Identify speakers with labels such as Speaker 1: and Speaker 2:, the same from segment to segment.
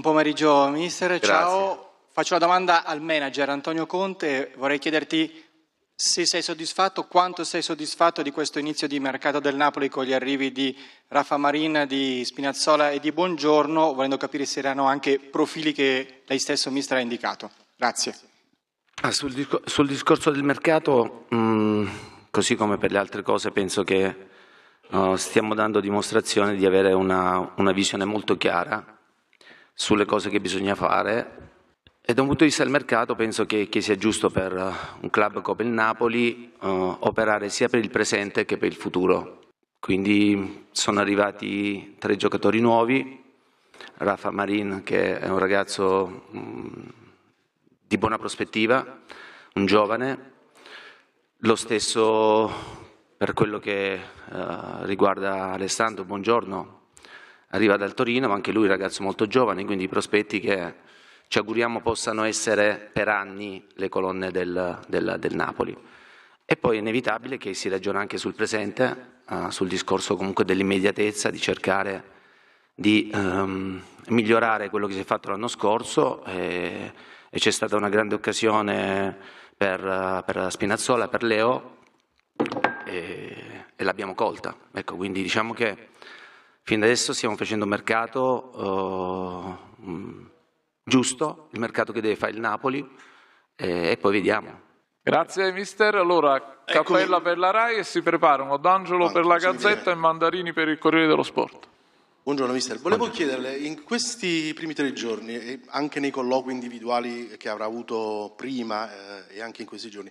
Speaker 1: Buon pomeriggio Minister, Grazie. ciao. Faccio la domanda al manager Antonio Conte, vorrei chiederti se sei soddisfatto, quanto sei soddisfatto di questo inizio di mercato del Napoli con gli arrivi di Rafa Marina, di Spinazzola e di Buongiorno, volendo capire se erano anche profili che lei stesso, Mister, ha indicato. Grazie. Ah, sul, discor sul, discorso del mercato, mh, mm, così come per le altre cose, penso che uh, stiamo dando dimostrazione di avere una, una visione molto chiara sulle cose che bisogna fare. E da un punto di vista del mercato penso che, che sia giusto per eh, un club come il Napoli uh, operare sia per il presente che per il futuro. Quindi sono arrivati tre giocatori nuovi, Rafa Marin che è un ragazzo mh, mm, di buona prospettiva, un giovane, lo stesso per quello che uh, riguarda Alessandro, buongiorno, arriva dal Torino, ma anche lui è un ragazzo molto giovane, quindi i prospetti che ci auguriamo possano essere per anni le colonne del, del, del Napoli. E poi è inevitabile che si ragiona anche sul presente, uh, sul discorso comunque dell'immediatezza, di cercare di um, migliorare quello che si è fatto l'anno scorso e, e c'è stata una grande occasione per, per Spinazzola, per Leo e, e l'abbiamo colta. Ecco, quindi diciamo che Fin da adesso stiamo facendo un mercato eh, mm, giusto, il mercato che deve fare il Napoli, eh, e poi vediamo. Grazie mister, allora Cappella per la RAI e si preparano D'Angelo ecco, per la Gazzetta e Mandarini per il Corriere dello Sport. Buongiorno mister, volevo Buongiorno. chiederle, in questi primi tre giorni e anche nei colloqui individuali che avrà avuto prima eh, e anche in questi giorni,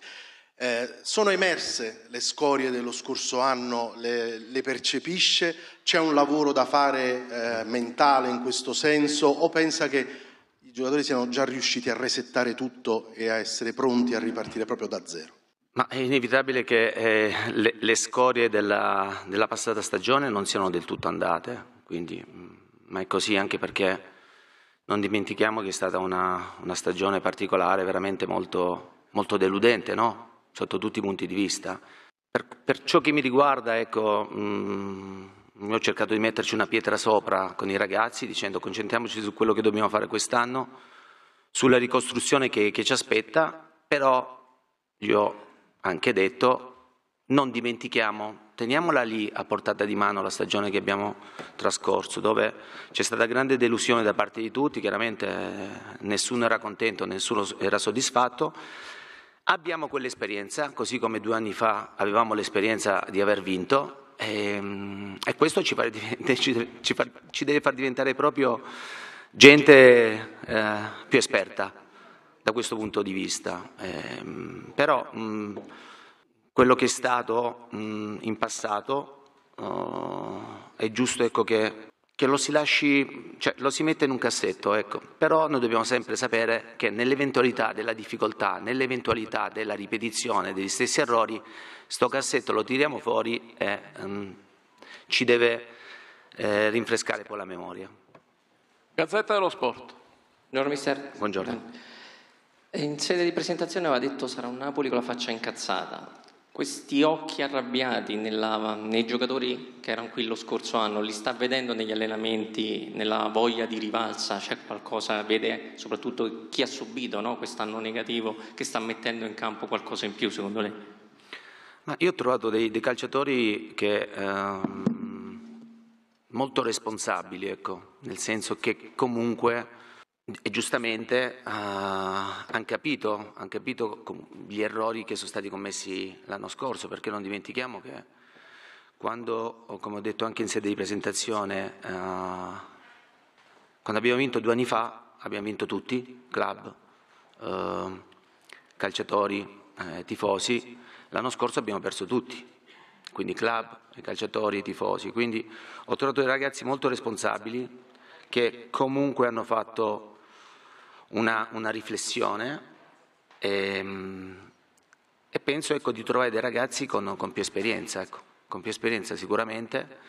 Speaker 1: eh, sono emerse le scorie dello scorso anno, le, le percepisce? C'è un lavoro da fare eh, mentale in questo senso o pensa che i giocatori siano già riusciti a resettare tutto e a essere pronti a ripartire proprio da zero? Ma è inevitabile che eh, le, le, scorie della, della, passata stagione non siano del tutto andate, quindi, mm, ma è così anche perché non dimentichiamo che è stata una, una stagione particolare, veramente molto, molto deludente, no? sotto tutti i punti di vista. Per, per ciò che mi riguarda, ecco, mh, mm, ho cercato di metterci una pietra sopra con i ragazzi dicendo concentriamoci su quello che dobbiamo fare quest'anno, sulla ricostruzione che, che ci aspetta, però gli ho anche detto non dimentichiamo, teniamola lì a portata di mano la stagione che abbiamo trascorso, dove c'è stata grande delusione da parte di tutti, chiaramente eh, nessuno era contento, nessuno era soddisfatto, Abbiamo quell'esperienza, così come due anni fa avevamo l'esperienza di aver vinto, e, ehm, e questo ci, pare, ci, ci, ci, deve far diventare proprio gente eh, più esperta da questo punto di vista. Eh, però mh, quello che è stato mh, in passato oh, è giusto ecco, che che lo si lasci, cioè lo si mette in un cassetto, ecco. Però noi dobbiamo sempre sapere che nell'eventualità della difficoltà, nell'eventualità della ripetizione degli stessi errori, sto cassetto lo tiriamo fuori e um, ci deve eh, rinfrescare poi la memoria. Gazzetta dello Sport. Buongiorno mister. Buongiorno. Ehm, in sede di presentazione aveva detto sarà un Napoli con la faccia incazzata questi occhi arrabbiati nella, nei giocatori che erano qui lo scorso anno, li sta vedendo negli allenamenti, nella voglia di rivalsa, c'è qualcosa, vede soprattutto chi ha subito no, quest'anno negativo, che sta mettendo in campo qualcosa in più secondo lei? Ma io ho trovato dei, dei calciatori che, ehm, molto responsabili, ecco, nel senso che comunque e giustamente uh, eh, hanno capito, han capito, gli errori che sono stati commessi l'anno scorso, perché non dimentichiamo che quando, come ho detto anche in sede di presentazione, uh, quando abbiamo vinto due anni fa, abbiamo vinto tutti, club, uh, calciatori, tifosi, l'anno scorso abbiamo perso tutti, quindi club, calciatori, tifosi. Quindi ho trovato dei ragazzi molto responsabili che comunque hanno fatto una, una riflessione e, ehm, e penso ecco, di trovare dei ragazzi con, con più esperienza, ecco, con più esperienza sicuramente,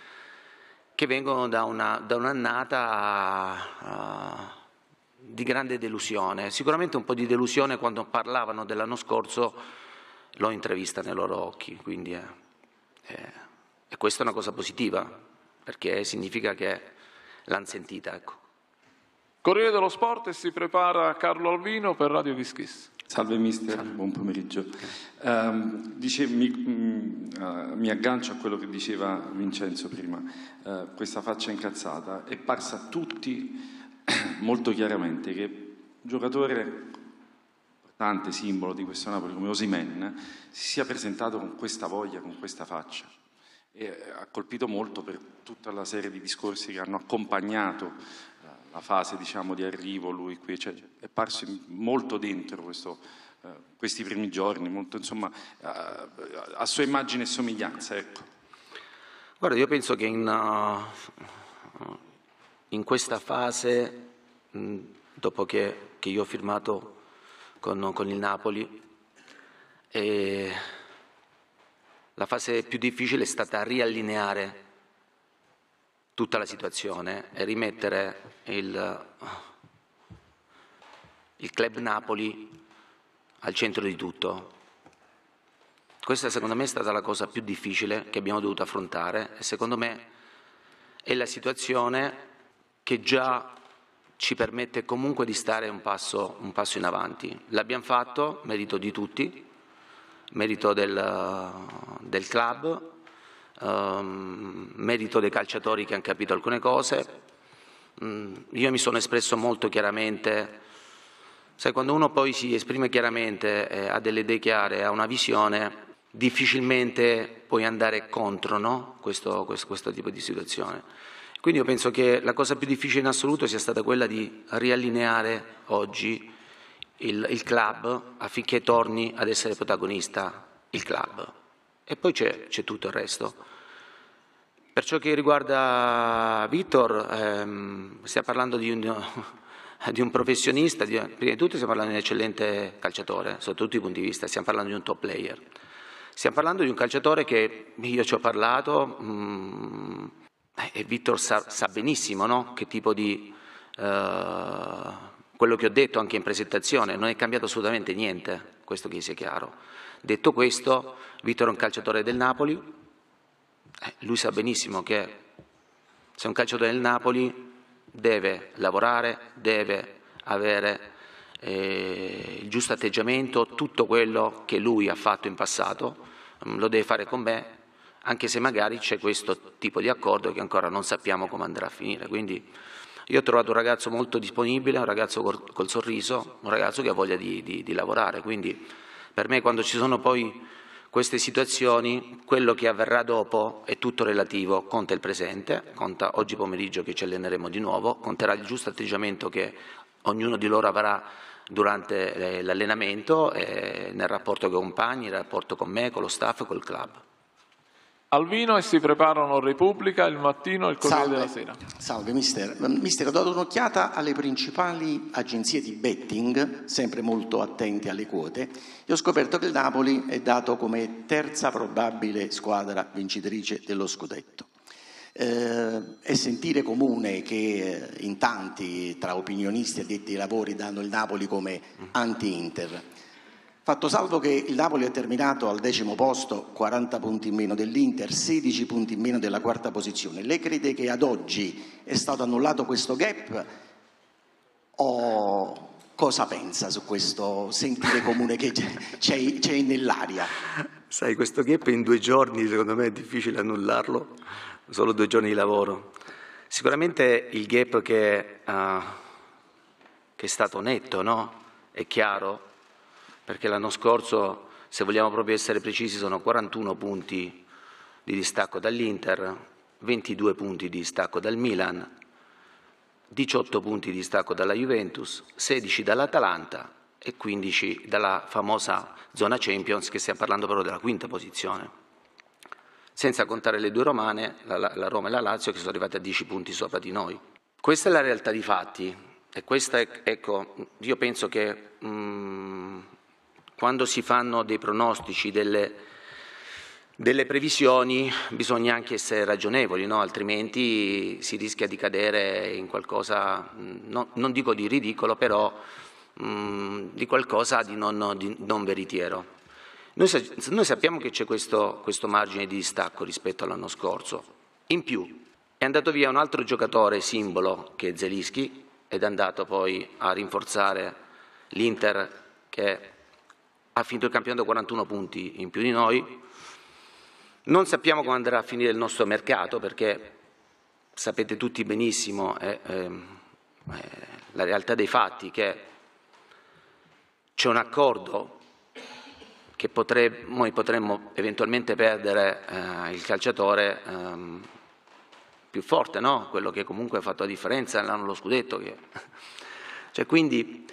Speaker 1: che vengono da, una, da un'annata uh, di grande delusione, sicuramente un po' di delusione quando parlavano dell'anno scorso, l'ho intervista nei loro occhi, quindi eh, eh, e questa è una cosa positiva, perché significa che l'hanno sentita. Ecco. Corriere dello Sport e si prepara Carlo Alvino per Radio Vischis. Salve mister, Salve. buon pomeriggio. Um, dice, mi, mh, mm, eh, uh, mi, aggancio a quello che diceva Vincenzo prima, uh, questa faccia incazzata è parsa a tutti molto chiaramente che un giocatore importante, simbolo di questo Napoli come Osimen, si sia presentato con questa voglia, con questa faccia. E eh, ha colpito molto per tutta la serie di discorsi che hanno accompagnato la fase diciamo, di arrivo, lui qui, cioè, è parso molto dentro questo, uh, questi primi giorni, molto, insomma, uh, a sua immagine e somiglianza. Ecco. Guarda, io penso che in, eh, in questa fase, mh, dopo che, che, io ho firmato con, con il Napoli, la fase più difficile è stata riallineare tutta la situazione e rimettere il, il club Napoli al centro di tutto. Questa secondo me è stata la cosa più difficile che abbiamo dovuto affrontare e secondo me è la situazione che già ci permette comunque di stare un passo, un passo in avanti. L'abbiamo fatto, merito di tutti, merito del, del club, um, merito dei calciatori che hanno capito alcune cose. Um, io mi sono espresso molto chiaramente. Sai, quando uno poi si esprime chiaramente, eh, ha delle idee chiare, ha una visione, difficilmente puoi andare contro no? questo, questo, questo tipo di situazione. Quindi io penso che la cosa più difficile in assoluto sia stata quella di riallineare oggi il, il club affinché torni ad essere protagonista il club. E poi c'è, c'è tutto il resto. Per ciò che riguarda Vittor, ehm, stiamo parlando di un, di un professionista, di, prima di tutto stiamo parlando di un eccellente calciatore, sotto tutti i punti di vista, stiamo parlando di un top player. Stiamo parlando di un calciatore che io ci ho parlato mh, mm, e Vittor sa, sa benissimo no? che tipo di... Eh, quello che ho detto anche in presentazione, non è cambiato assolutamente niente, questo che sia chiaro. Detto questo, Vittorio è un calciatore del Napoli, eh, lui sa benissimo che se un calciatore del Napoli deve lavorare, deve avere eh, il giusto atteggiamento, tutto quello che lui ha fatto in passato, mm, lo deve fare con me, anche se magari c'è questo tipo di accordo che ancora non sappiamo come andrà a finire. Quindi io ho trovato un ragazzo molto disponibile, un ragazzo col, col sorriso, un ragazzo che ha voglia di, di, di lavorare. Quindi per me quando ci sono poi queste situazioni, quello che avverrà dopo è tutto relativo, conta il presente, conta oggi pomeriggio che ci alleneremo di nuovo, conterà il giusto atteggiamento che ognuno di loro avrà durante eh, l'allenamento, eh, nel rapporto con i compagni, nel rapporto con me, con lo staff col club al vino e si preparano Repubblica il mattino e il Corriere Salve. della Sera. Salve mister. Mm, mister, ho dato un'occhiata alle principali agenzie di betting, sempre molto attenti alle quote, e ho scoperto che il Napoli è dato come terza probabile squadra vincitrice dello scudetto. Eh, è sentire comune che eh, in tanti tra opinionisti e detti lavori danno il Napoli come anti-Inter. Fatto salvo che il Napoli ha terminato al decimo posto, 40 punti in meno dell'Inter, 16 punti in meno della quarta posizione, lei crede che ad oggi è stato annullato questo gap o cosa pensa su questo sentire comune che c'è, c'è nell'aria? Sai, questo gap in due giorni secondo me è difficile annullarlo, solo due giorni di lavoro. Sicuramente il gap che, uh, che è stato netto, no? È chiaro, perché l'anno scorso, se vogliamo proprio essere precisi, sono 41 punti di distacco dall'Inter, 22 punti di distacco dal Milan, 18 punti di distacco dalla Juventus, 16 dall'Atalanta e 15 dalla famosa zona Champions, che stiamo parlando però della quinta posizione. Senza contare le due romane, la, la Roma e la Lazio, che sono arrivate a 10 punti sopra di noi. Questa è la realtà di fatti e questa è, ecco, io penso che mh, mm, quando si fanno dei pronostici, delle, delle previsioni, bisogna anche essere ragionevoli, no? altrimenti si rischia di cadere in qualcosa, no, non dico di ridicolo, però mh, di qualcosa di non, di non veritiero. Noi, noi, sappiamo che c'è questo, questo margine di distacco rispetto all'anno scorso. In più, è andato via un altro giocatore simbolo che è Zelischi ed è andato poi a rinforzare l'Inter che è ha finito il campionato 41 punti in più di noi. Non sappiamo come andrà a finire il nostro mercato perché sapete tutti benissimo eh, ehm, eh, la realtà dei fatti che c'è un accordo che potrebbe, noi potremmo eventualmente perdere eh, il calciatore ehm, più forte, no? quello che comunque ha fatto la differenza nell'anno lo scudetto. Che... Cioè, quindi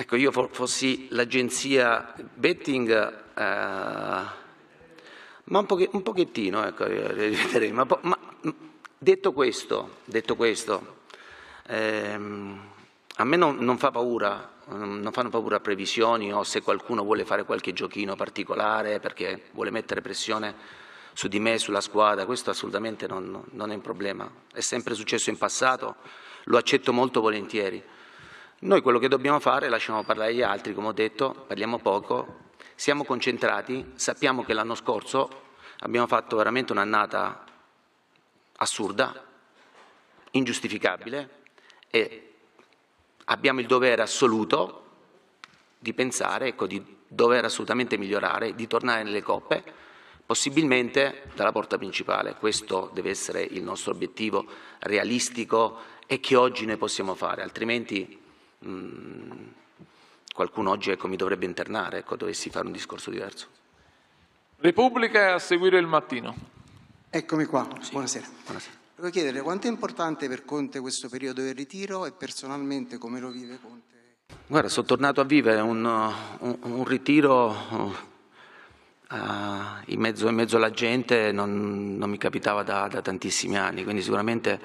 Speaker 1: Ecco, io fossi l'agenzia betting, eh, ma un, pochettino, ecco, eh, ma, ma, detto questo, detto questo ehm, a me non, non, fa paura, non fanno paura previsioni o se qualcuno vuole fare qualche giochino particolare perché vuole mettere pressione su di me, sulla squadra, questo assolutamente non, non è un problema, è sempre successo in passato, lo accetto molto volentieri. Noi quello che dobbiamo fare, lasciamo parlare gli altri, come ho detto, parliamo poco, siamo concentrati, sappiamo che l'anno scorso abbiamo fatto veramente un'annata assurda, ingiustificabile e abbiamo il dovere assoluto di pensare, ecco, di dover assolutamente migliorare, di tornare nelle coppe, possibilmente dalla porta principale. Questo deve essere il nostro obiettivo realistico e che oggi noi possiamo fare, altrimenti Mm. qualcuno oggi ecco, mi dovrebbe internare, ecco, dovessi fare un discorso diverso. Repubblica a seguire il mattino. Eccomi qua, sì. buonasera. buonasera. Volevo chiedere quanto è importante per Conte questo periodo del ritiro e personalmente come lo vive Conte? Guarda, sono tornato a vivere un, un, un ritiro uh, in, mezzo, in, mezzo, alla gente, non, non mi capitava da, da, tantissimi anni, quindi sicuramente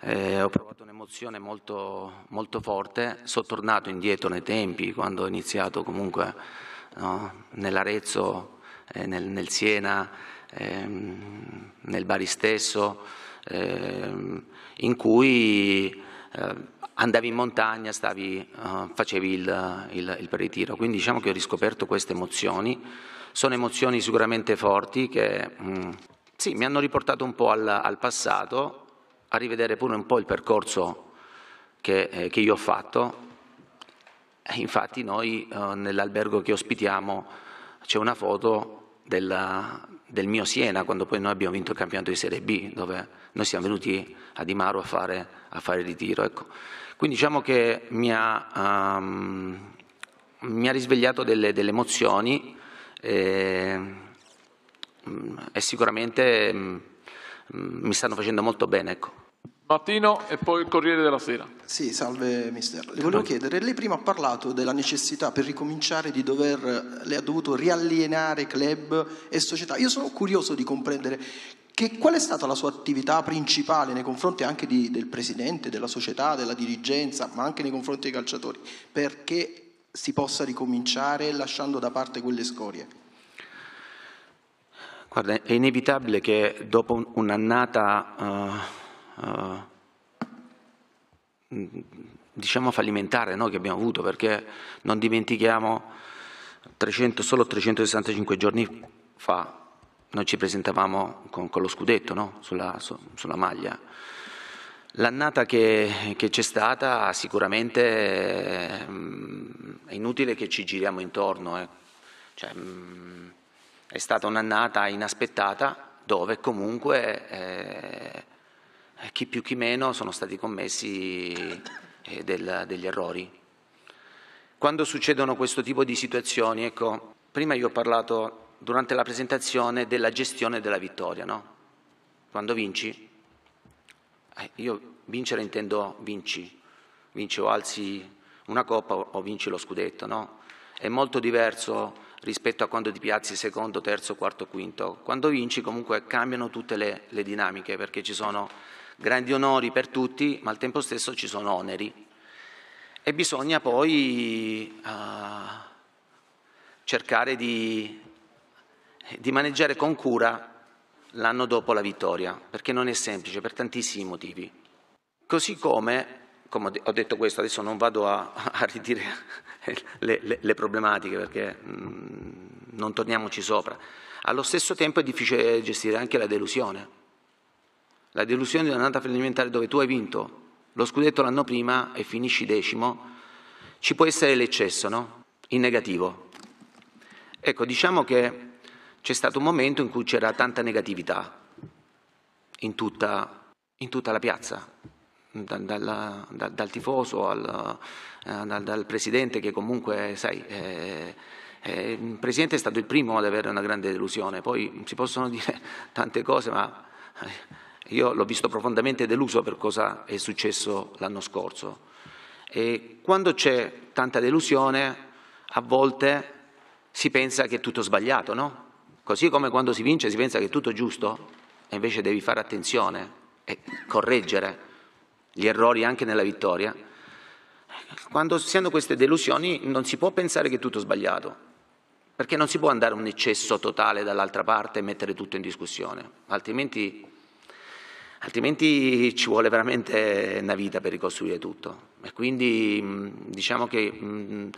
Speaker 1: eh, ho provato un'emozione molto, molto, forte, sono tornato indietro nei tempi quando ho iniziato comunque no, nell'Arezzo, eh, nel, nel, Siena, ehm, nel Bari stesso, ehm, in cui eh, andavi in montagna, stavi, eh, facevi il, il, il peritiro. Quindi diciamo che ho riscoperto queste emozioni, sono emozioni sicuramente forti che... Mh, mm, sì, mi hanno riportato un po' al, al passato, a rivedere pure un po' il percorso che, eh, che io ho fatto. Infatti noi eh, nell'albergo che ospitiamo c'è una foto della, del mio Siena quando poi noi abbiamo vinto il campionato di Serie B, dove noi siamo venuti a Di Maro a fare, a fare il ritiro. Ecco. Quindi diciamo che mi ha, um, mi ha risvegliato delle, delle emozioni e, eh, mm, e sicuramente mm, Mm, mi stanno facendo molto bene. Ecco. Mattino e poi il Corriere della Sera. Sì, salve mister. Le volevo chiedere, lei prima ha parlato della necessità per ricominciare di dover, lei ha dovuto riallienare club e società. Io sono curioso di comprendere che, qual è stata la sua attività principale nei confronti anche di, del presidente, della società, della dirigenza, ma anche nei confronti dei calciatori, perché si possa ricominciare lasciando da parte quelle scorie. Guarda, è inevitabile che dopo un'annata, uh, uh, diciamo fallimentare, no, che abbiamo avuto, perché non dimentichiamo, 300, solo 365 giorni fa noi ci presentavamo con, con lo scudetto no, sulla, su, sulla maglia. L'annata che, c'è stata sicuramente eh, è inutile che ci giriamo intorno. Eh. Cioè, mh, mm, è stata un'annata inaspettata dove comunque eh, chi più chi meno sono stati commessi eh, del, degli errori. Quando succedono questo tipo di situazioni, ecco, prima io ho parlato durante la presentazione della gestione della vittoria, no? Quando vinci, eh, io vincere intendo vinci, vinci o alzi una coppa o vinci lo scudetto, no? È molto diverso rispetto a quando ti piazzi secondo, terzo, quarto, quinto. Quando vinci comunque cambiano tutte le, le dinamiche perché ci sono grandi onori per tutti, ma al tempo stesso ci sono oneri. E bisogna poi uh, cercare di, di maneggiare con cura l'anno dopo la vittoria, perché non è semplice per tantissimi motivi. Così come, come ho detto questo, adesso non vado a, a ridire le, le, le problematiche perché mm, non torniamoci sopra. Allo stesso tempo è difficile gestire anche la delusione. La delusione di una nata fallimentare dove tu hai vinto lo scudetto l'anno prima e finisci decimo, ci può essere l'eccesso, no? In negativo. Ecco, diciamo che c'è stato un momento in cui c'era tanta negatività in tutta, in tutta la piazza, dal, dal, dal, tifoso al, eh, dal, dal, presidente che comunque, sai, eh, eh, il presidente è stato il primo ad avere una grande delusione, poi si possono dire tante cose, ma eh, io l'ho visto profondamente deluso per cosa è successo l'anno scorso. E quando c'è tanta delusione, a volte si pensa che è tutto sbagliato, no? Così come quando si vince si pensa che è tutto giusto, e invece devi fare attenzione e correggere gli errori anche nella vittoria, quando si hanno queste delusioni non si può pensare che è tutto sbagliato, perché non si può andare un eccesso totale dall'altra parte e mettere tutto in discussione, altrimenti, altrimenti, ci vuole veramente una vita per ricostruire tutto. E quindi diciamo che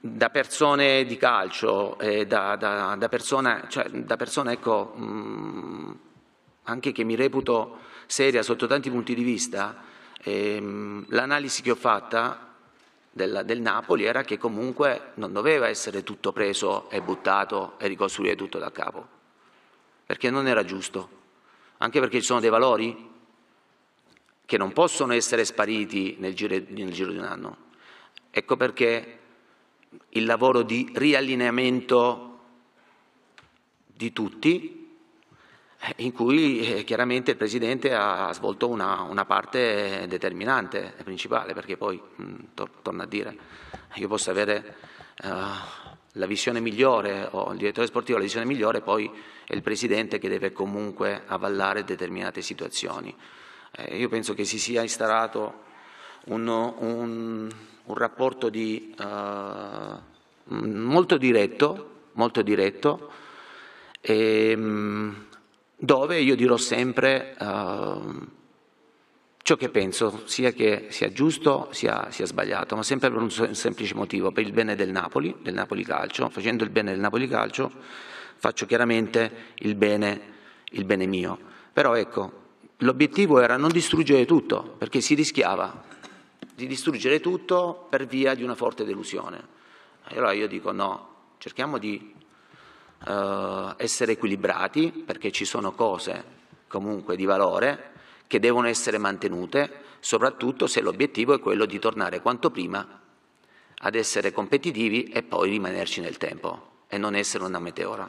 Speaker 1: da persone di calcio, da, da, da persona, cioè, da persona ecco, anche che mi reputo seria sotto tanti punti di vista, ehm, l'analisi che ho fatta del, del, Napoli era che comunque non doveva essere tutto preso e buttato e ricostruire tutto da capo, perché non era giusto, anche perché ci sono dei valori che non possono essere spariti nel giro, nel giro di un anno. Ecco perché il lavoro di riallineamento di tutti eh, in cui eh, chiaramente il Presidente ha svolto una, una parte determinante e eh, principale, perché poi, mm, tor torno a dire, io posso avere uh, la visione migliore o il direttore sportivo la visione migliore, poi è il Presidente che deve comunque avallare determinate situazioni. Eh, io penso che si sia installato un, un, un rapporto di, uh, molto diretto, molto diretto e, um, dove io dirò sempre uh, ciò che penso, sia che sia giusto sia, sia, sbagliato, ma sempre per un semplice motivo, per il bene del Napoli, del Napoli Calcio. Facendo il bene del Napoli Calcio faccio chiaramente il bene, il bene mio. Però ecco, l'obiettivo era non distruggere tutto, perché si rischiava di distruggere tutto per via di una forte delusione. E Allora io dico no, cerchiamo di eh, essere equilibrati perché ci sono cose comunque di valore che devono essere mantenute, soprattutto se l'obiettivo è quello di tornare quanto prima ad essere competitivi e poi rimanerci nel tempo e non essere una meteora.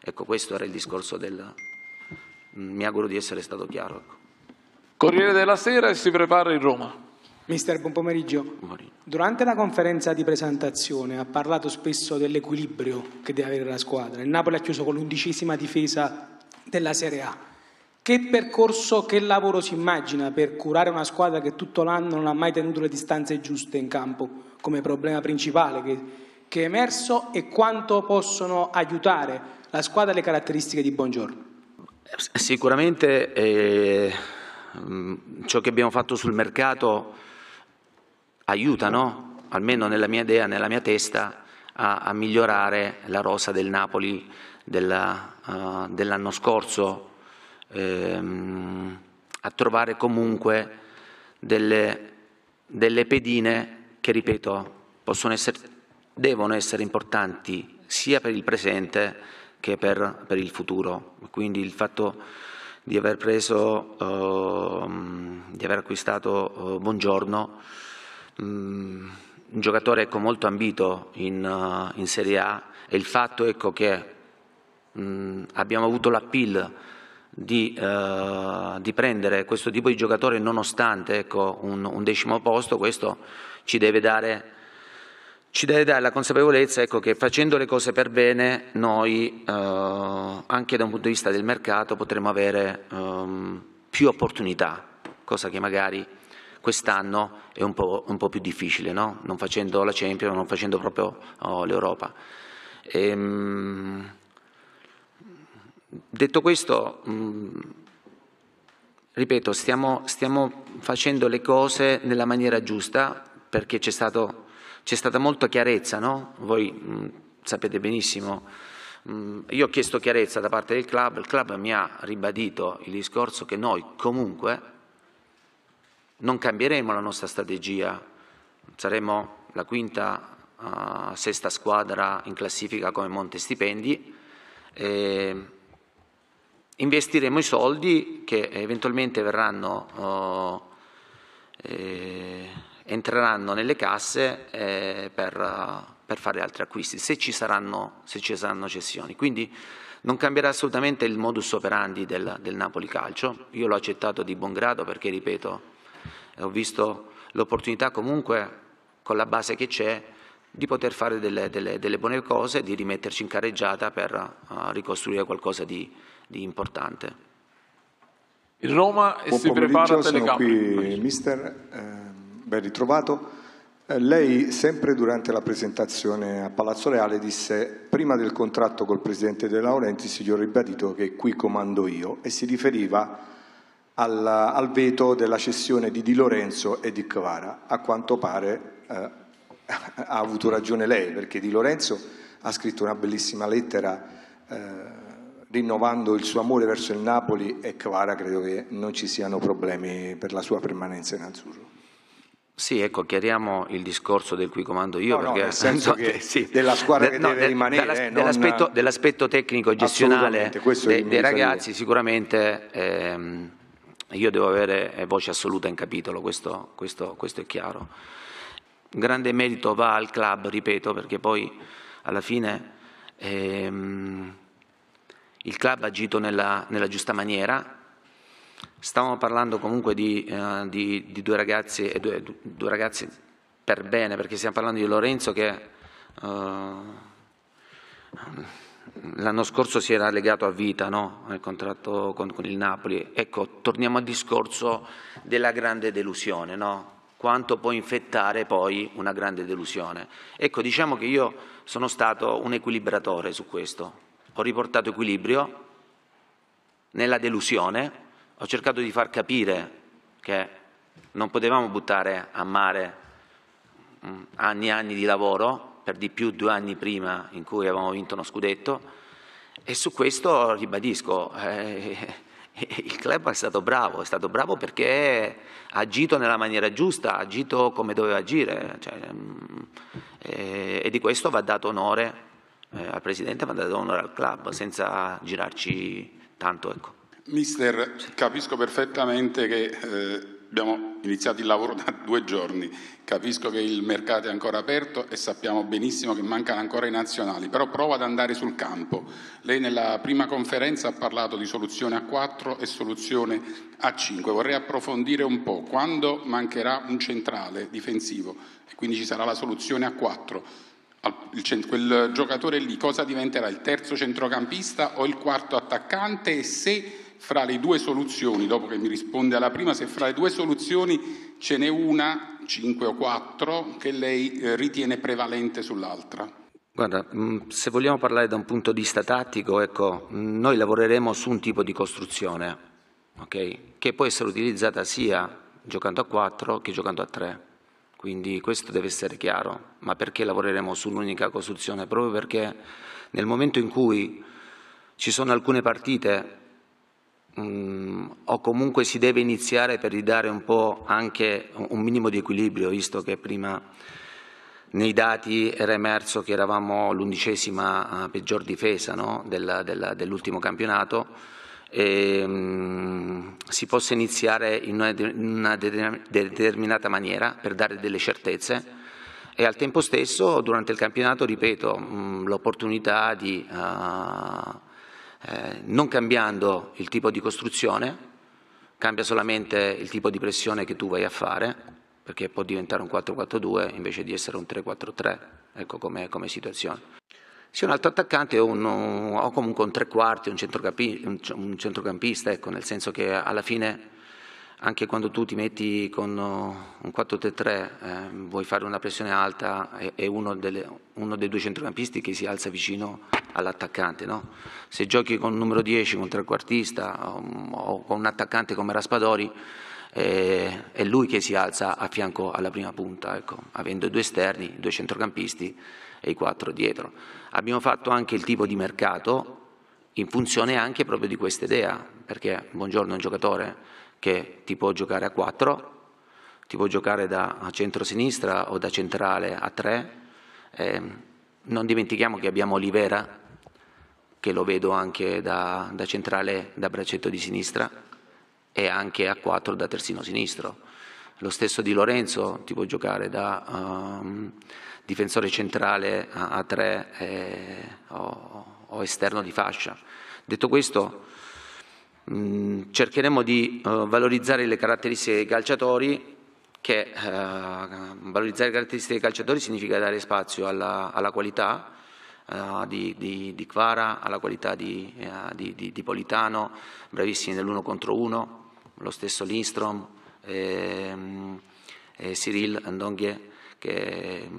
Speaker 1: Ecco, questo era il discorso del... Mm, mi auguro di essere stato chiaro. Ecco. Corriere della Sera e si prepara in Roma. Mister, buon pomeriggio. Durante la conferenza di presentazione ha parlato spesso dell'equilibrio che deve avere la squadra. Il Napoli ha chiuso con l'undicesima difesa della Serie A. Che percorso, che lavoro si immagina per curare una squadra che tutto l'anno non ha mai tenuto le distanze giuste in campo come problema principale che, che è emerso e quanto possono aiutare la squadra e le caratteristiche di Buongiorno? Eh, sicuramente eh, mm, ciò che abbiamo fatto sul mercato aiutano, almeno nella mia idea, nella mia testa, a, a migliorare la rosa del Napoli della, uh, dell'anno scorso, ehm, a trovare comunque delle, delle pedine che, ripeto, possono essere, devono essere importanti sia per il presente che per, per il futuro. Quindi il fatto di aver preso, uh, di aver acquistato uh, Buongiorno, Mm, un giocatore ecco, molto ambito in, uh, in, Serie A e il fatto ecco, che mh, mm, abbiamo avuto l'appeal di, eh, di, prendere questo tipo di giocatore nonostante ecco, un, un, decimo posto, questo ci deve dare, ci deve dare la consapevolezza ecco, che facendo le cose per bene noi eh, anche da un punto di vista del mercato potremo avere eh, più opportunità, cosa che magari quest'anno è un po', un po più difficile, no? non facendo la Champions, non facendo proprio oh, l'Europa. Ehm, detto questo, mh, mm, ripeto, stiamo, stiamo, facendo le cose nella maniera giusta perché c'è, stata molta chiarezza, no? voi mh, mm, sapete benissimo. Mm, io ho chiesto chiarezza da parte del club, il club mi ha ribadito il discorso che noi comunque non cambieremo la nostra strategia, saremo la quinta, uh, sesta squadra in classifica come Monte Stipendi, e investiremo i soldi che eventualmente verranno, uh, eh, entreranno nelle casse eh, per, uh, per, fare altri acquisti, se ci saranno, se ci saranno cessioni. Quindi, non cambierà assolutamente il modus operandi del, del, Napoli Calcio. Io l'ho accettato di buon grado perché, ripeto, ho visto l'opportunità comunque con la base che c'è di poter fare delle, delle, delle, buone cose, e di rimetterci in carreggiata per uh, ricostruire qualcosa di, di importante. Il Roma Buon si prepara a telecampo. qui mister, eh, ben ritrovato. Eh, lei sempre durante la presentazione a Palazzo Reale disse prima del contratto col presidente De Laurenti si gli ho ribadito che qui comando io e si riferiva al, al veto della cessione di Di Lorenzo e di Cavara. A quanto pare eh, ha avuto ragione lei, perché Di Lorenzo ha scritto una bellissima lettera eh, rinnovando il suo amore verso il Napoli e Cavara credo che non ci siano problemi per la sua permanenza in azzurro. Sì, ecco, chiariamo il discorso del cui comando io. No, perché, no, nel senso no, che sì, della squadra de, che deve de, rimanere. Dalla, eh, dell'aspetto, non... dell'aspetto, tecnico e gestionale dei, dei ragazzi sicuramente ehm, io devo avere eh, voce assoluta in capitolo, questo, questo, questo è chiaro. Grande merito va al club, ripeto, perché poi alla fine ehm, il club ha agito nella, nella, giusta maniera. Stavamo parlando comunque di, eh, di, di due, ragazzi, due, due, ragazzi, per bene, perché stiamo parlando di Lorenzo che... Eh, L'anno scorso si era legato a vita no? nel contratto con, con, il Napoli. Ecco, torniamo al discorso della grande delusione, no? quanto può infettare poi una grande delusione. Ecco, diciamo che io sono stato un equilibratore su questo. Ho riportato equilibrio nella delusione, ho cercato di far capire che non potevamo buttare a mare mm, anni e anni di lavoro per di più due anni prima in cui avevamo vinto uno scudetto e su questo ribadisco, eh, il club è stato bravo, è stato bravo perché ha agito nella maniera giusta, ha agito come doveva agire cioè, eh, e di questo va dato onore eh, al Presidente, va dato onore al club senza girarci tanto. Ecco. Mister, capisco perfettamente che eh, Abbiamo iniziato il lavoro da due giorni, capisco che il mercato è ancora aperto e sappiamo benissimo che mancano ancora i nazionali, però prova ad andare sul campo. Lei nella prima conferenza ha parlato di soluzione a 4 e soluzione a 5, vorrei approfondire un po', quando mancherà un centrale difensivo e quindi ci sarà la soluzione a 4, quel giocatore lì cosa diventerà? Il terzo centrocampista o il quarto attaccante? E se fra le due soluzioni, dopo che mi risponde alla prima, se fra le due soluzioni ce n'è una, 5 o 4, che lei eh, ritiene prevalente sull'altra. Guarda, mm, se vogliamo parlare da un punto di vista tattico, ecco, noi lavoreremo su un tipo di costruzione, okay? che può essere utilizzata sia giocando a 4 che giocando a 3. Quindi questo deve essere chiaro. Ma perché lavoreremo su un'unica costruzione? Proprio perché nel momento in cui ci sono alcune partite mh, mm, o comunque si deve iniziare per ridare un po' anche un minimo di equilibrio, visto che prima nei dati era emerso che eravamo l'undicesima eh, peggior difesa no? dell'ultimo campionato, e, ehm, mh, si possa iniziare in una, in una determinata maniera per dare delle certezze e al tempo stesso durante il campionato, ripeto, mm, l'opportunità di... Uh, eh, non cambiando il tipo di costruzione, cambia solamente il tipo di pressione che tu vai a fare, perché può diventare un 4-4-2 invece di essere un 3-4-3, ecco come, come situazione. Sia un altro attaccante o, o, comunque un tre quarti, un, un centrocampista, ecco, nel senso che alla fine anche quando tu ti metti con uh, un 4-3-3, eh, vuoi fare una pressione alta e, e uno, delle, uno, dei due centrocampisti che si alza vicino all'attaccante. No? Se giochi con un numero 10, con un trequartista um, o con un attaccante come Raspadori, eh, è lui che si alza a fianco alla prima punta, ecco, avendo due esterni, due centrocampisti e i quattro dietro. Abbiamo fatto anche il tipo di mercato in funzione anche proprio di questa idea, perché Buongiorno un giocatore che ti può giocare a 4, ti può giocare da centro-sinistra o da centrale a 3. Eh, non dimentichiamo che abbiamo Olivera, che lo vedo anche da, da centrale da braccetto di sinistra e anche a 4 da terzino sinistro. Lo stesso di Lorenzo ti può giocare da um, difensore centrale a, 3 eh, o, o esterno di fascia. Detto questo, Mm, cercheremo di uh, valorizzare le caratteristiche dei calciatori che uh, valorizzare le caratteristiche dei calciatori significa dare spazio alla, alla qualità uh, di, Quara, alla qualità di, di, di Politano, bravissimi nell'uno contro uno, lo stesso Lindstrom, ehm, e Cyril Andonghe, che,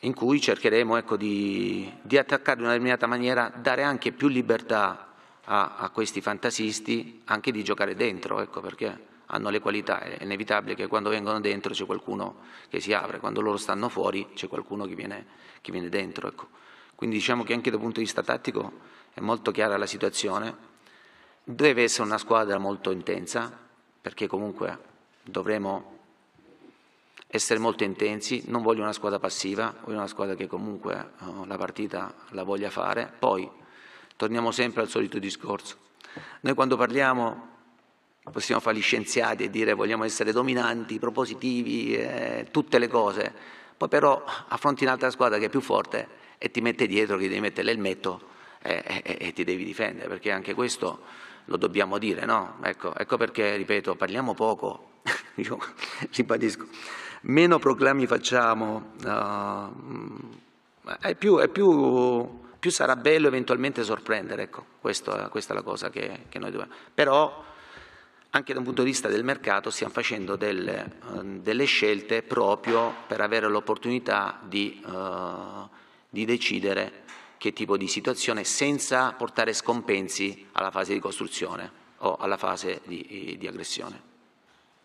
Speaker 1: in cui cercheremo ecco, di, di attaccare in una determinata maniera, dare anche più libertà a, a questi fantasisti anche di giocare dentro, ecco perché hanno le qualità, è inevitabile che quando vengono dentro c'è qualcuno che si apre, quando loro stanno fuori c'è qualcuno che viene, che viene dentro. Ecco. Quindi diciamo che anche dal punto di vista tattico è molto chiara la situazione, deve essere una squadra molto intensa, perché comunque dovremo essere molto intensi, non voglio una squadra passiva, voglio una squadra che comunque eh, la partita la voglia fare, poi torniamo sempre al solito discorso. Noi quando parliamo possiamo fare gli scienziati e dire vogliamo essere dominanti, propositivi, eh, tutte le cose, poi però affronti un'altra squadra che è più forte e ti mette dietro, che devi mettere l'elmetto e, eh, e, eh, eh, e, ti devi difendere, perché anche questo lo dobbiamo dire, no? Ecco, ecco perché, ripeto, parliamo poco, io ribadisco, meno proclami facciamo, uh, è più, è più più sarà bello eventualmente sorprendere. Ecco, questa, eh, questa è la cosa che, che, noi dobbiamo. Però anche da un punto di vista del mercato stiamo facendo del, ehm, delle scelte proprio per avere l'opportunità di, eh, di decidere che tipo di situazione senza portare scompensi alla fase di costruzione o alla fase di, di aggressione.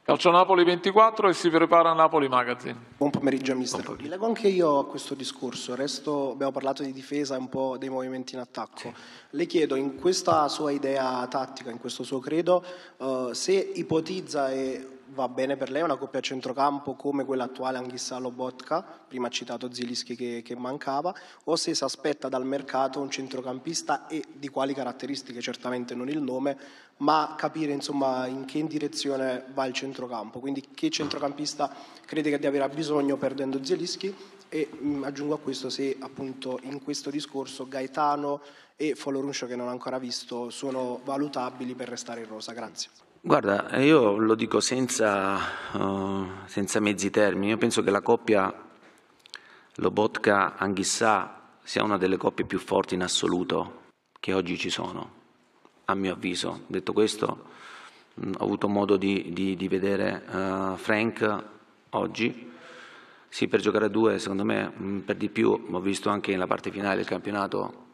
Speaker 1: Calcio Napoli 24 e si prepara Napoli Magazine. Buon pomeriggio mister. Buon pomeriggio. Mi leggo anche io a questo discorso, resto abbiamo parlato di difesa e un po' dei movimenti in attacco. Sì. Le chiedo, in questa sua idea tattica, in questo suo credo, uh, se ipotizza e va bene per lei una coppia a centrocampo come quella attuale Anghissalo Botka, prima citato Zilischi che, che, mancava, o se si aspetta dal mercato un centrocampista e di quali caratteristiche, certamente non il nome, ma capire insomma in che direzione va il centrocampo, quindi che centrocampista crede che di avrà bisogno perdendo Zilischi e mh, mm, aggiungo a questo se appunto in questo discorso Gaetano e Foloruncio che non ho ancora visto sono valutabili per restare in rosa. Grazie. Guarda, eh, io lo dico senza, uh, senza mezzi termini, io penso che la coppia Lobotka-Anghissà sia una delle coppie più forti in assoluto che oggi ci sono, a mio avviso. Detto questo, mh, mm, ho avuto modo di, di, di vedere uh, Frank oggi, sì, per giocare a due, secondo me, mh, mm, per di più, ho visto anche nella parte finale del campionato,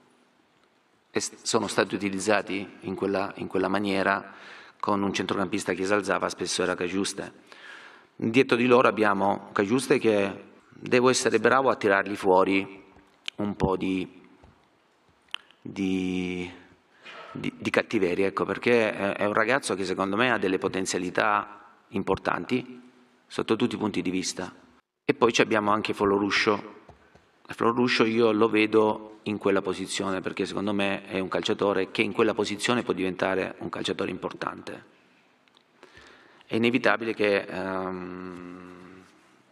Speaker 1: sono stati utilizzati in quella, in quella maniera con un centrocampista che si alzava, spesso era Cagiuste. Dietro di loro abbiamo Cagiuste che devo essere bravo a tirargli fuori un po' di, di, di, di cattiveria, ecco, perché è un ragazzo che secondo me ha delle potenzialità importanti sotto tutti i punti di vista. E poi abbiamo anche Foloruscio, Floruscio io lo vedo in quella posizione perché secondo me è un calciatore che in quella posizione può diventare un calciatore importante. È inevitabile che ehm,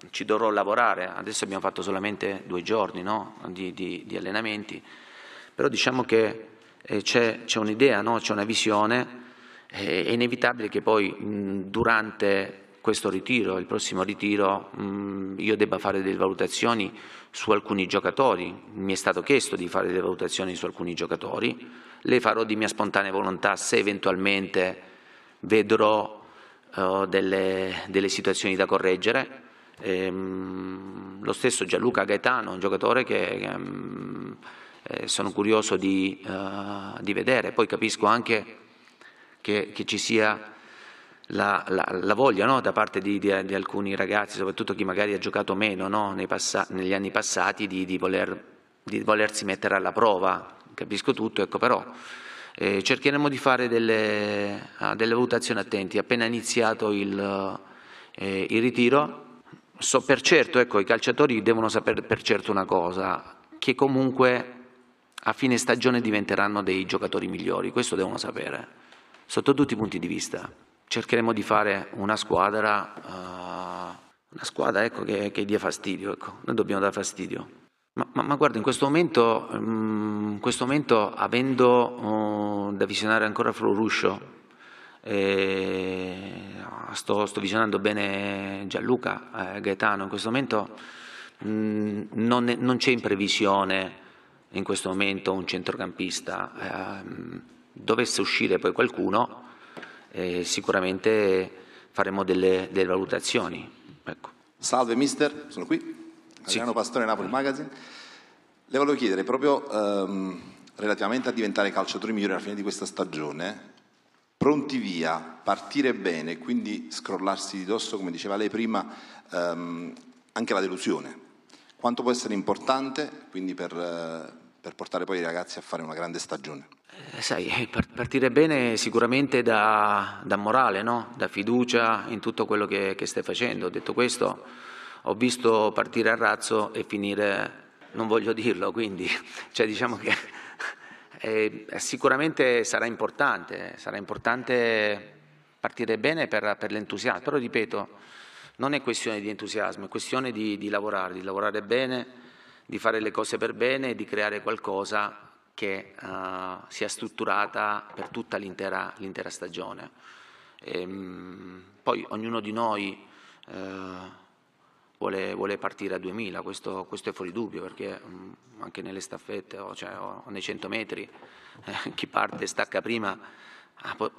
Speaker 1: ci dovrò lavorare, adesso abbiamo fatto solamente due giorni no? di, di, di, allenamenti, però diciamo che eh, c'è, un'idea, no? c'è una visione, eh, è inevitabile che poi mh, durante questo ritiro, il prossimo ritiro, mh, mm, io debba fare delle valutazioni su alcuni giocatori. Mi è stato chiesto di fare delle valutazioni su alcuni giocatori, le farò di mia spontanea volontà se eventualmente vedrò uh, delle, delle, situazioni da correggere. E, ehm, mh, lo stesso Gianluca Gaetano, un giocatore che, che ehm, mh, eh, sono curioso di, uh, di vedere, poi capisco anche che, che ci sia la, la, la, voglia no? da parte di, di, di, alcuni ragazzi, soprattutto chi magari ha giocato meno no? passa, negli anni passati, di, di, voler, di volersi mettere alla prova. Capisco tutto, ecco, però eh, cercheremo di fare delle, ah, delle, valutazioni attenti. Appena iniziato il, eh, il ritiro, so per certo, ecco, i calciatori devono sapere per certo una cosa, che comunque a fine stagione diventeranno dei giocatori migliori, questo devono sapere, sotto tutti i punti di vista cercheremo di fare una squadra, uh, una squadra ecco, che, che, dia fastidio, ecco. noi dobbiamo dare fastidio. Ma, ma, ma guarda, in questo momento, mm, in questo momento avendo uh, da visionare ancora Floruscio, ah, sto, sto visionando bene Gianluca eh, Gaetano, in questo momento mh, mm, non, non, c'è in previsione in questo momento un centrocampista. Eh, mm, dovesse uscire poi qualcuno, eh, sicuramente faremo delle, delle valutazioni. Ecco. Salve mister, sono qui, Adriano sì. Pastore Napoli Magazine. Le volevo chiedere proprio ehm, relativamente a diventare calciatori migliori alla fine di questa stagione, pronti via, partire bene, quindi scrollarsi di dosso, come diceva lei prima, ehm, anche la delusione. Quanto può essere importante, quindi per... Eh, per portare poi i ragazzi a fare una grande stagione? Eh, sai, eh, partire bene sicuramente da, da morale, no? da fiducia in tutto quello che, che stai facendo. Detto questo, ho visto partire a razzo e finire, non voglio dirlo, quindi cioè, diciamo che eh, eh, sicuramente sarà importante, sarà importante partire bene per, per l'entusiasmo, però ripeto, non è questione di entusiasmo, è questione di, di lavorare, di lavorare bene di fare le cose per bene e di creare qualcosa che uh, sia strutturata per tutta l'intera, l'intera stagione. E, ehm, mh, poi ognuno di noi uh, vuole, vuole, partire a 2000, questo, questo è fuori dubbio perché mh, mm, anche nelle staffette o, cioè, o nei 100 metri eh, chi parte e stacca prima ha, po-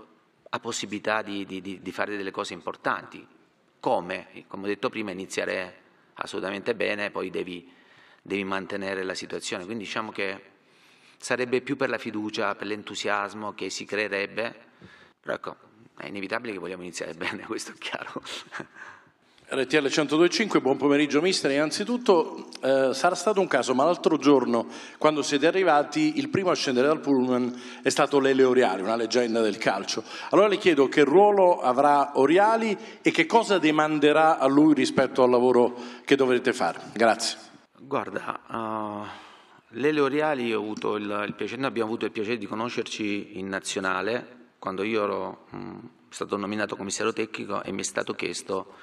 Speaker 1: ha possibilità di, di, di fare delle cose importanti. Come? Come ho detto prima, iniziare assolutamente bene, poi devi devi mantenere la situazione. Quindi diciamo che sarebbe più per la fiducia, per l'entusiasmo che si creerebbe. Però ecco, è inevitabile che vogliamo iniziare bene, questo è chiaro. RTL 102.5, buon pomeriggio mister. Innanzitutto eh, sarà stato un caso, ma l'altro giorno quando siete arrivati il primo a scendere dal pullman è stato Lele Oriali, una leggenda del calcio. Allora le chiedo che ruolo avrà Oriali e che cosa demanderà a lui rispetto al lavoro che dovrete fare. Grazie. Guarda, uh, eh, Lele Oriali il, il piacere, noi abbiamo avuto il piacere di conoscerci in nazionale quando io ero mh, mm, stato nominato commissario tecnico e mi è stato chiesto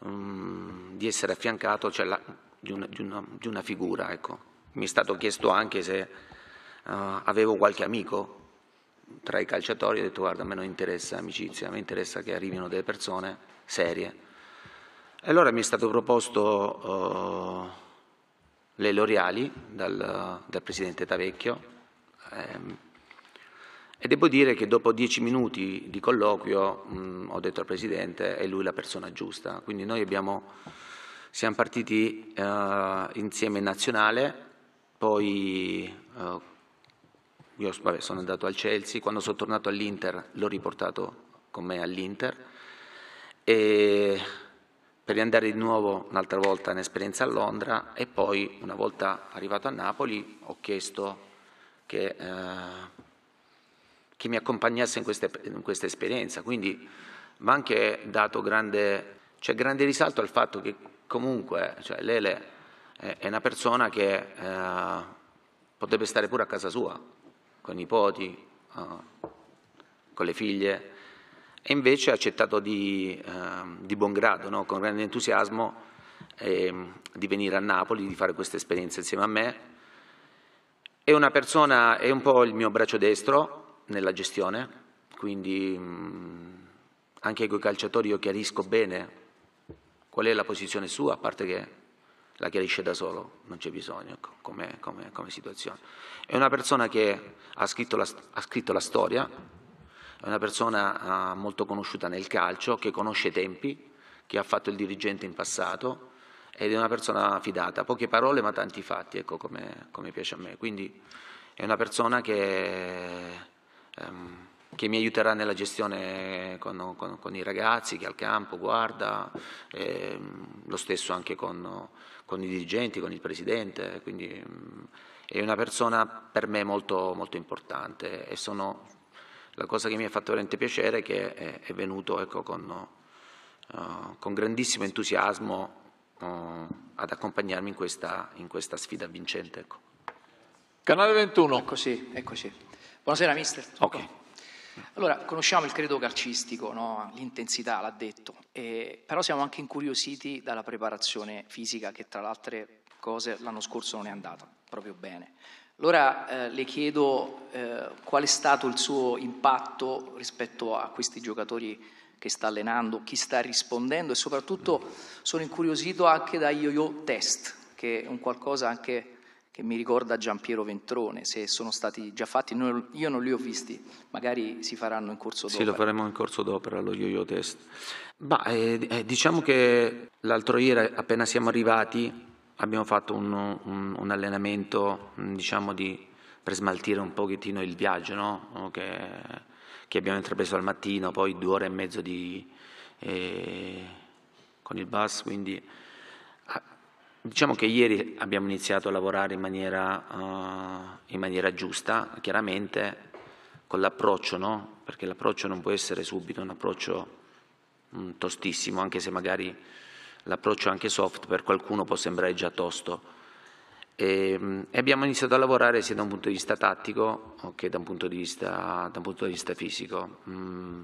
Speaker 1: mh, mm, di essere affiancato cioè, la, di, una, di, una, di, una, figura. Ecco. Mi è stato chiesto anche se uh, avevo qualche amico tra i calciatori ho detto guarda a me non interessa amicizia, a me interessa che arrivino delle persone serie. E allora mi è stato proposto uh, le L'Oreali dal, dal, presidente Tavecchio. Ehm, e devo dire che dopo dieci minuti di colloquio mh, mm, ho detto al presidente è lui la persona giusta. Quindi noi abbiamo, siamo partiti eh, insieme in nazionale, poi eh, io vabbè, sono andato al Chelsea, quando sono tornato all'Inter l'ho riportato con me all'Inter. E per andare di nuovo un'altra volta in esperienza a Londra e poi una volta arrivato a Napoli ho chiesto che, eh, che mi accompagnasse in, queste, in questa esperienza, quindi va anche dato grande, cioè, grande, risalto al fatto che comunque cioè, Lele è una persona che eh, potrebbe stare pure a casa sua, con i nipoti, eh, con le figlie, e invece ha accettato di, eh, di buon grado, no? con grande entusiasmo, eh, di venire a Napoli, di fare questa esperienza insieme a me. È una persona, è un po' il mio braccio destro nella gestione, quindi mh, mm, anche con i calciatori io chiarisco bene qual è la posizione sua, a parte che la chiarisce da solo, non c'è bisogno come, come, come situazione. È una persona che ha scritto la, ha scritto la storia, è una persona ah, molto conosciuta nel calcio, che conosce i tempi, che ha fatto il dirigente in passato ed è una persona fidata. Poche parole ma tanti fatti, ecco come, come piace a me. Quindi è una persona che, ehm, che mi aiuterà nella gestione con, con, con, i ragazzi, che al campo guarda, ehm, lo stesso anche con, con, i dirigenti, con il presidente. Quindi ehm, è una persona per me molto, molto importante e sono la cosa che mi ha fatto veramente piacere è che è, è venuto ecco, con, uh, con, grandissimo entusiasmo uh, ad accompagnarmi in questa, in questa sfida vincente. Ecco. Canale 21. Eccoci, eccoci. Buonasera mister. Ok. Allora, conosciamo il credo calcistico, no? l'intensità, l'ha detto, eh, però siamo anche incuriositi dalla preparazione fisica che tra le altre cose l'anno scorso non è andata proprio bene. Allora eh, le chiedo eh, qual è stato il suo impatto rispetto a questi giocatori che sta allenando, chi sta rispondendo e soprattutto sono incuriosito anche da yo-yo test, che è un qualcosa anche che mi ricorda Giampiero Ventrone, se sono stati già fatti, non, io non li ho visti, magari si faranno in corso d'opera. Sì, lo faremo in corso d'opera, lo yo-yo test. Ma eh, eh, diciamo che l'altro ieri appena siamo arrivati abbiamo fatto un, un, un allenamento diciamo, di, per smaltire un pochettino il viaggio no? che, che, abbiamo intrapreso al mattino, poi due ore e mezzo di, eh, con il bus, quindi ah, Diciamo che ieri abbiamo iniziato a lavorare in maniera, uh, in maniera giusta, chiaramente con l'approccio, no? perché l'approccio non può essere subito un approccio mh, mm, tostissimo, anche se magari l'approccio anche soft per qualcuno può sembrare già tosto. E, ehm, e, abbiamo iniziato a lavorare sia da un punto di vista tattico che da un punto di vista, punto di vista fisico. Mm.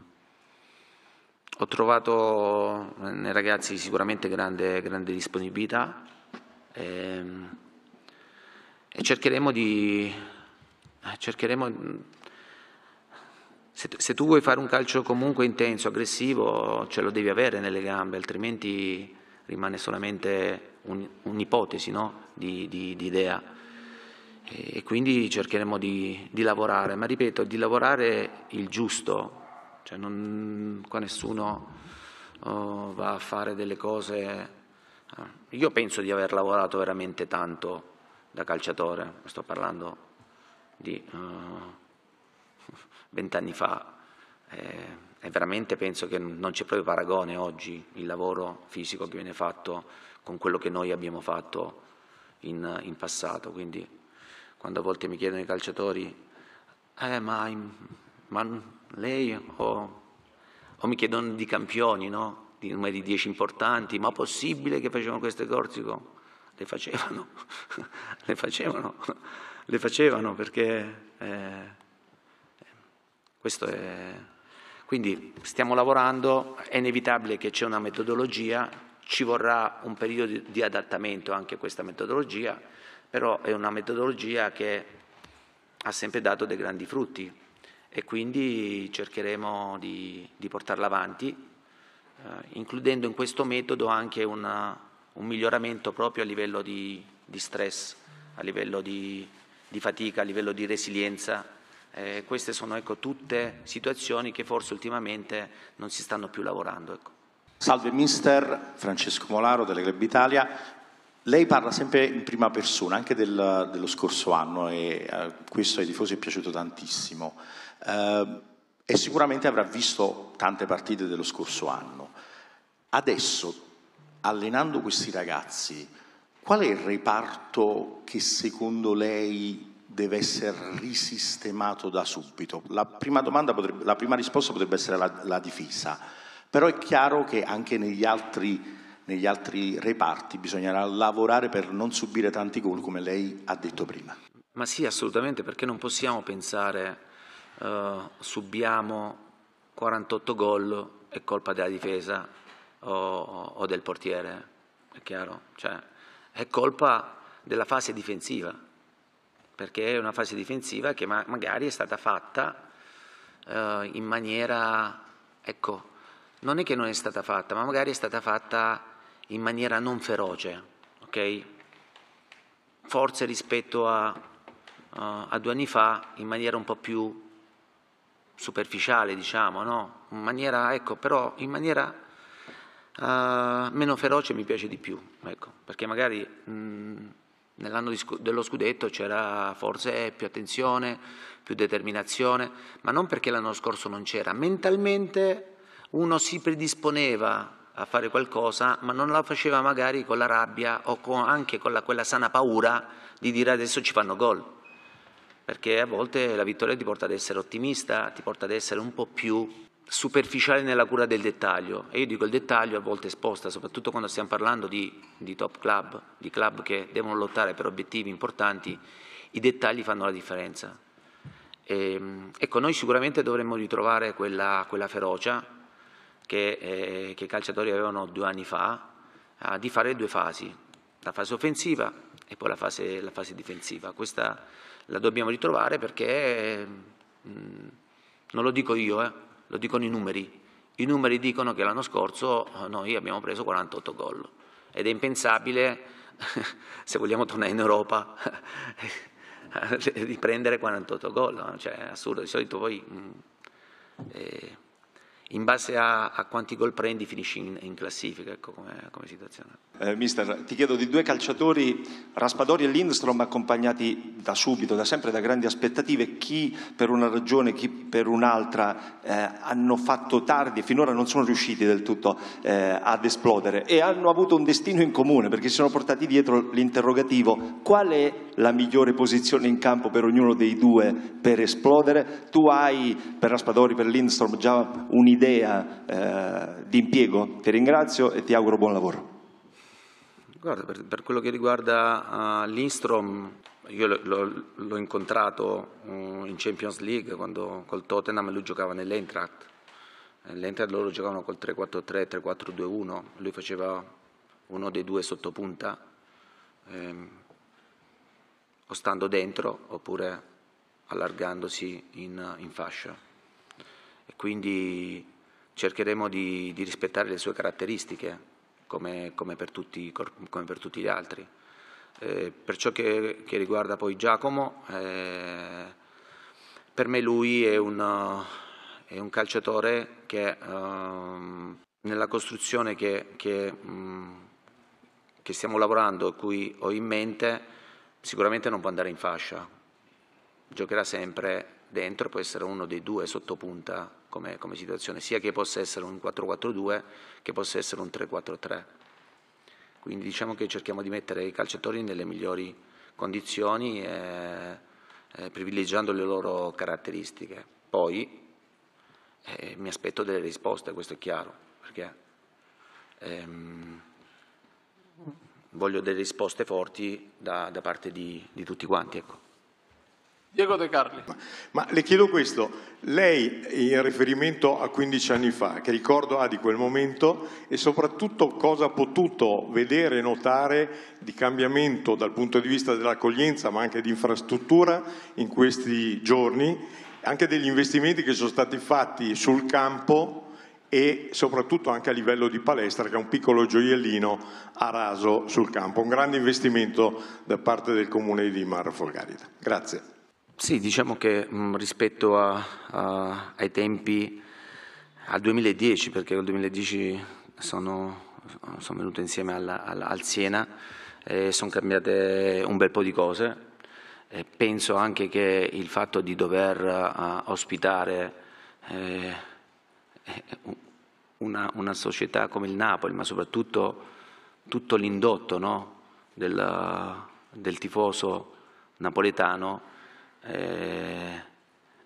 Speaker 1: Ho trovato nei ragazzi sicuramente grande, grande disponibilità e, ehm, e cercheremo di... Cercheremo, se, se tu vuoi fare un calcio comunque intenso, aggressivo, ce lo devi avere nelle gambe, altrimenti rimane solamente un'ipotesi no? di, di, di, idea e quindi cercheremo di, di, lavorare, ma ripeto, di lavorare il giusto, cioè non, qua nessuno oh, va a fare delle cose... Eh. Io penso di aver lavorato veramente tanto da calciatore, sto parlando di eh, vent'anni uh, fa. Eh, è veramente penso che non c'è proprio paragone oggi il lavoro fisico che viene fatto con quello che noi abbiamo fatto in, in passato. Quindi quando a volte mi chiedono i calciatori, eh, ma, ma, lei o, o, mi chiedono di campioni, no? di numeri 10 importanti, ma possibile che facevano queste Corsico? Le facevano, le facevano, le facevano perché eh, questo è quindi stiamo lavorando, è inevitabile che c'è una metodologia, ci vorrà un periodo di adattamento anche a questa metodologia, però è una metodologia che ha sempre dato dei grandi frutti e quindi cercheremo di, di portarla avanti, eh, includendo in questo metodo anche una, un miglioramento proprio a livello di, di stress, a livello di, di fatica, a livello di resilienza eh, queste sono ecco, tutte situazioni che forse ultimamente non si stanno più lavorando. Ecco. Salve mister, Francesco Molaro della Club Italia. Lei parla sempre in prima persona, anche del, dello scorso anno e eh, questo ai tifosi è piaciuto tantissimo. Eh, e sicuramente avrà visto tante partite dello scorso anno. Adesso, allenando questi ragazzi, qual è il reparto che secondo lei deve essere risistemato da subito. La prima, potrebbe, la prima risposta potrebbe essere la, la, difesa, però è chiaro che anche negli altri, negli altri reparti bisognerà lavorare per non subire tanti gol, come lei ha detto prima. Ma sì, assolutamente, perché non possiamo pensare Uh, subiamo 48 gol è colpa della difesa o, o, o del portiere, è chiaro? Cioè, è colpa della fase difensiva perché è una fase difensiva che ma magari è stata fatta eh, in maniera, ecco, non è che non è stata fatta, ma magari è stata fatta in maniera non feroce, ok? Forse rispetto a, uh, a due anni fa in maniera un po' più superficiale, diciamo, no? In maniera, ecco, però in maniera uh, meno feroce mi piace di più, ecco, perché magari... Mh, mm, Nell'anno dello scudetto c'era forse più attenzione, più determinazione, ma non perché l'anno scorso non c'era. Mentalmente uno si predisponeva a fare qualcosa, ma non la faceva magari con la rabbia o con, anche con la, quella sana paura di dire adesso ci fanno gol. Perché a volte la vittoria ti porta ad essere ottimista, ti porta ad essere un po' più superficiali nella cura del dettaglio e io dico il dettaglio a volte sposta, soprattutto quando stiamo parlando di, di, top club, di club che devono lottare per obiettivi importanti, i dettagli fanno la differenza. E, ehm, ecco, noi sicuramente dovremmo ritrovare quella, quella ferocia che, eh, che, i calciatori avevano due anni fa eh, di fare due fasi, la fase offensiva e poi la fase, la fase difensiva. Questa la dobbiamo ritrovare perché, eh, mm, mh, non lo dico io, eh, lo dicono i numeri. I numeri dicono che l'anno scorso eh, noi abbiamo preso 48 gol ed è impensabile, se vogliamo tornare in Europa, di prendere 48 gol, cioè è assurdo, di solito poi... Mm, eh, in base a, a quanti gol prendi finisci in, in classifica ecco, come, come situazione. Eh, mister, ti chiedo di due calciatori, Raspadori e Lindstrom, accompagnati da subito, da sempre da grandi aspettative, chi per una ragione, chi per un'altra eh, hanno fatto tardi, e finora non sono riusciti del tutto eh, ad esplodere e hanno avuto un destino in comune perché si sono portati dietro l'interrogativo qual è la migliore posizione in campo per ognuno dei due per esplodere? Tu hai per Raspadori, per Lindstrom già un'idea un'idea eh, di impiego. Ti ringrazio e ti auguro buon lavoro. Guarda, per, per quello che riguarda uh, l'Instrom, io l'ho incontrato uh, in Champions League quando col Tottenham lui giocava nell'Eintracht. Nell'Eintracht loro giocavano col 3-4-3, 3-4-2-1, lui faceva uno dei due sottopunta, ehm, o stando dentro oppure allargandosi in, in fascia e quindi cercheremo di, di rispettare le sue caratteristiche come, come, per, tutti, come per, tutti, gli altri. Eh, per ciò che, che, riguarda poi Giacomo, eh, per me lui è un, è un calciatore che ehm, nella costruzione che, che, mh, che stiamo lavorando, cui ho in mente, sicuramente non può andare in fascia, giocherà sempre dentro, può essere uno dei due sottopunta come, come situazione, sia che possa essere un 4-4-2 che possa essere un 3-4-3. Quindi diciamo che cerchiamo di mettere i calciatori nelle migliori condizioni, eh, eh, privilegiando le loro caratteristiche. Poi eh, mi aspetto delle risposte, questo è chiaro, perché ehm, voglio delle risposte forti da, da parte di, di tutti quanti. Ecco. Diego De Carli. Ma le chiedo questo, lei in riferimento a 15 anni fa, che ricordo ha di quel momento e soprattutto cosa ha potuto vedere e notare di cambiamento dal punto di vista dell'accoglienza ma anche di infrastruttura in questi giorni, anche degli investimenti che sono stati fatti sul campo e soprattutto anche a livello di palestra che è un piccolo gioiellino a raso sul campo, un grande investimento da parte del comune di Marra Folgarida. Grazie. Sì, diciamo che mh, rispetto a, a, ai tempi al 2010, perché nel 2010 sono, sono venuto insieme alla, alla, al Siena, eh, sono cambiate un bel po' di cose. Eh, penso anche che il fatto di dover eh, ospitare eh, una, una, società come il Napoli, ma soprattutto tutto l'indotto no, del, del tifoso napoletano, eh,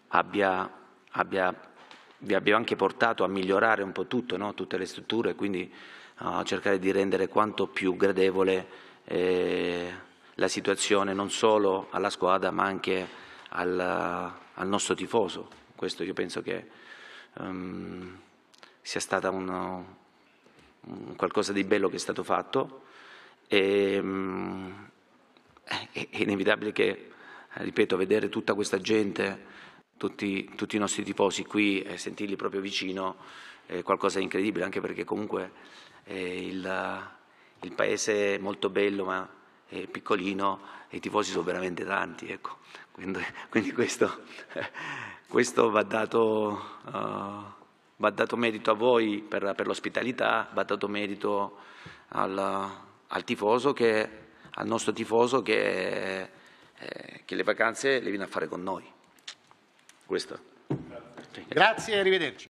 Speaker 1: abbia, abbia, vi abbia anche portato a migliorare un po' tutto, no? tutte le strutture, quindi a cercare di rendere quanto più gradevole eh, la situazione non solo alla squadra ma anche al, al nostro tifoso. Questo io penso che um, sia stato un, un qualcosa di bello che è stato fatto. E, um, è inevitabile che ripeto, vedere tutta questa gente, tutti, tutti i nostri tifosi qui e sentirli proprio vicino è qualcosa di incredibile, anche perché comunque il, il, paese è molto bello ma è piccolino e i tifosi sono veramente tanti, ecco. quindi, quindi, questo, questo va, dato, uh, va, dato, merito a voi per, per l'ospitalità, va dato merito al, al tifoso che, al nostro tifoso che eh, che le vacanze le viene a fare con noi. Questo. Grazie e arrivederci.